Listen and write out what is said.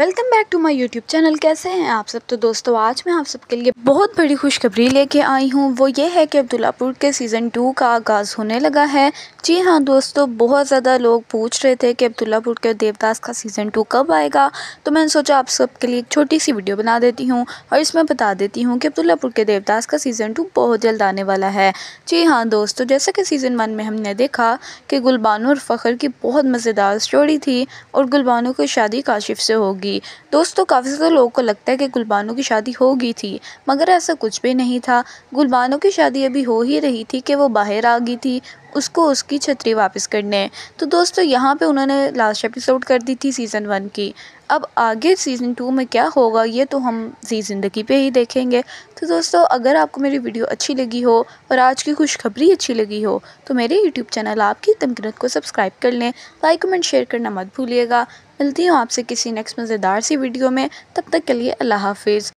welcome back to my YouTube channel कैसे हैं आप सब तो दोस्तों आज मैं आप सबके लिए बहुत बड़ी खुशखबरी लेके आई हूँ वो ये है कि अब्दुल्लापुर के सीज़न टू का आगाज़ होने लगा है जी हाँ दोस्तों बहुत ज़्यादा लोग पूछ रहे थे कि अब्दुल्लापुर के देवदास का सीज़न टू कब आएगा तो मैंने सोचा आप सबके लिए एक छोटी सी वीडियो बना देती हूँ और इसमें बता देती हूँ कि अब्दुल्लापुर के देवदास का सीज़न टू बहुत जल्द आने वाला है जी हाँ दोस्तों जैसा कि सीज़न वन में हमने देखा कि गुलबानो और फ़खर की बहुत मज़ेदार स्टोरी थी और गुलबानो की शादी काशिफ से होगी होगी दोस्तों काफ़ी ज़्यादा लोगों को लगता है कि गुलबानों की शादी हो गई थी मगर ऐसा कुछ भी नहीं था गुलबानों की शादी अभी हो ही रही थी कि वो बाहर आ गई थी उसको उसकी छतरी वापस करने हैं तो दोस्तों यहाँ पे उन्होंने लास्ट एपिसोड कर दी थी सीज़न वन की अब आगे सीज़न टू में क्या होगा ये तो हम जी ज़िंदगी पे ही देखेंगे तो दोस्तों अगर आपको मेरी वीडियो अच्छी लगी हो और आज की खुशखबरी अच्छी लगी हो तो मेरे यूट्यूब चैनल आपकी तमकिनत को सब्सक्राइब कर लें लाइक कमेंट शेयर करना मत भूलिएगा मिलती हूँ आपसे किसी नेक्स्ट मज़ेदार सी वीडियो में तब तक के लिए अल्लाह हाफिज़